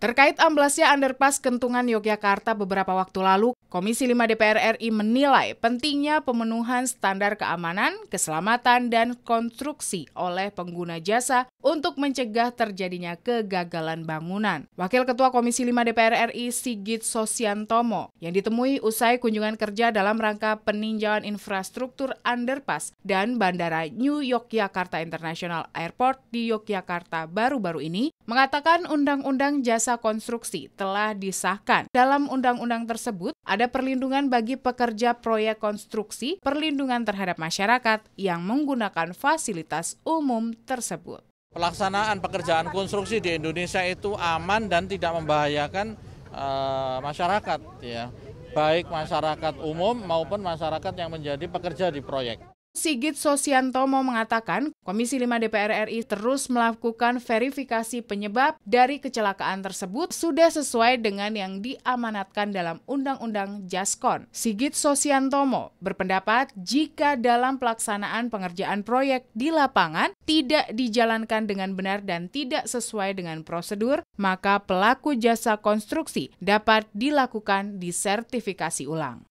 Terkait amblasnya underpass Kentungan Yogyakarta beberapa waktu lalu, Komisi 5 DPR RI menilai pentingnya pemenuhan standar keamanan, keselamatan, dan konstruksi oleh pengguna jasa untuk mencegah terjadinya kegagalan bangunan. Wakil Ketua Komisi 5 DPR RI Sigit Sosiantomo yang ditemui usai kunjungan kerja dalam rangka peninjauan infrastruktur underpass dan Bandara New Yogyakarta International Airport di Yogyakarta baru-baru ini mengatakan Undang-Undang Jasa Konstruksi telah disahkan. Dalam undang-undang tersebut, ada perlindungan bagi pekerja proyek konstruksi, perlindungan terhadap masyarakat yang menggunakan fasilitas umum tersebut. Pelaksanaan pekerjaan konstruksi di Indonesia itu aman dan tidak membahayakan uh, masyarakat, ya, baik masyarakat umum maupun masyarakat yang menjadi pekerja di proyek. Sigit Sosiantomo mengatakan, Komisi 5 DPR RI terus melakukan verifikasi penyebab dari kecelakaan tersebut sudah sesuai dengan yang diamanatkan dalam Undang-Undang Jaskon. Sigit Sosiantomo berpendapat jika dalam pelaksanaan pengerjaan proyek di lapangan tidak dijalankan dengan benar dan tidak sesuai dengan prosedur, maka pelaku jasa konstruksi dapat dilakukan disertifikasi ulang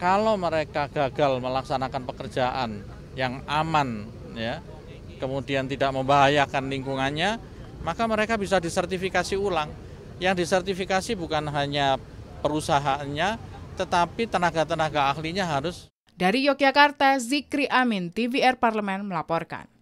kalau mereka gagal melaksanakan pekerjaan yang aman ya kemudian tidak membahayakan lingkungannya maka mereka bisa disertifikasi ulang yang disertifikasi bukan hanya perusahaannya tetapi tenaga-tenaga ahlinya harus dari Yogyakarta Zikri Amin TVR Parlemen melaporkan